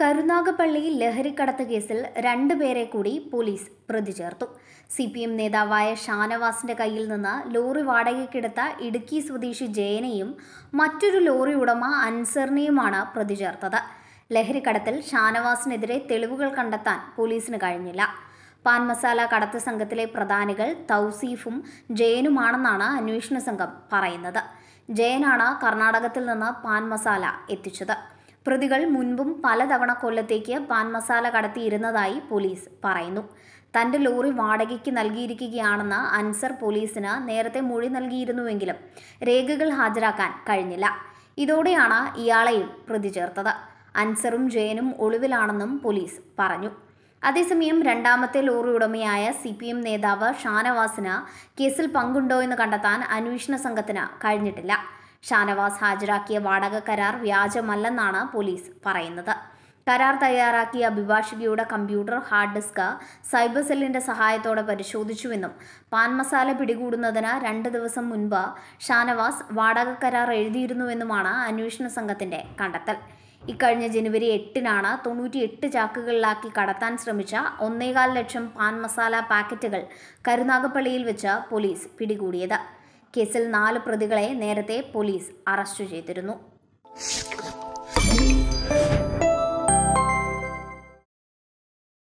കരുനാഗപ്പള്ളിയിൽ ലഹരിക്കടത്ത് കേസിൽ രണ്ടുപേരെ കൂടി പോലീസ് പ്രതി ചേർത്തു സി പി എം നേതാവായ ഷാനവാസിന്റെ കയ്യിൽ നിന്ന് ലോറി വാടകയ്ക്കെടുത്ത ഇടുക്കി സ്വദേശി ജയനെയും മറ്റൊരു ലോറി ഉടമ അൻസറിനെയുമാണ് പ്രതി ചേർത്തത് ലഹരിക്കടത്തിൽ ഷാനവാസിനെതിരെ തെളിവുകൾ കണ്ടെത്താൻ പോലീസിന് കഴിഞ്ഞില്ല പാൻ മസാല കടത്ത് സംഘത്തിലെ പ്രധാനികൾ തൗസീഫും ജയനുമാണെന്നാണ് അന്വേഷണ സംഘം പറയുന്നത് ജയനാണ് കർണാടകത്തിൽ നിന്ന് പാൻ മസാല എത്തിച്ചത് പ്രതികൾ മുൻപും പലതവണ കൊല്ലത്തേക്ക് പാൻ മസാല കടത്തിയിരുന്നതായി പോലീസ് പറയുന്നു തന്റെ ലോറി വാടകയ്ക്ക് നൽകിയിരിക്കുകയാണെന്ന് അൻസർ പോലീസിന് നേരത്തെ മൊഴി നൽകിയിരുന്നുവെങ്കിലും രേഖകൾ ഹാജരാക്കാൻ കഴിഞ്ഞില്ല ഇതോടെയാണ് ഇയാളെയും പ്രതി ചേർത്തത് അൻസറും ജയനും ഒളിവിലാണെന്നും പോലീസ് പറഞ്ഞു അതേസമയം രണ്ടാമത്തെ ലോറി ഉടമയായ സി പി എം നേതാവ് ഷാനവാസിന് കേസിൽ പങ്കുണ്ടോ എന്ന് കണ്ടെത്താൻ അന്വേഷണ സംഘത്തിന് കഴിഞ്ഞിട്ടില്ല ഷാനവാസ് ഹാജരാക്കിയ വാടക കരാർ വ്യാജമല്ലെന്നാണ് പോലീസ് പറയുന്നത് കരാർ തയ്യാറാക്കിയ അഭിഭാഷകയുടെ കമ്പ്യൂട്ടർ ഹാർഡ് ഡിസ്ക് സൈബർ സെല്ലിന്റെ സഹായത്തോടെ പരിശോധിച്ചുവെന്നും പാൻ മസാല പിടികൂടുന്നതിന് രണ്ട് ദിവസം മുൻപ് ഷാനവാസ് വാടക കരാർ എഴുതിയിരുന്നുവെന്നുമാണ് അന്വേഷണ സംഘത്തിന്റെ കണ്ടെത്തൽ ഇക്കഴിഞ്ഞ ജനുവരി എട്ടിനാണ് എട്ട് ചാക്കുകളിലാക്കി കടത്താൻ ശ്രമിച്ച ഒന്നേകാൽ ലക്ഷം പാൻ മസാല പാക്കറ്റുകൾ കരുനാഗപ്പള്ളിയിൽ വെച്ച് പോലീസ് പിടികൂടിയത് കേസിൽ നാല് പ്രതികളെ നേരത്തെ പോലീസ് അറസ്റ്റ് ചെയ്തിരുന്നു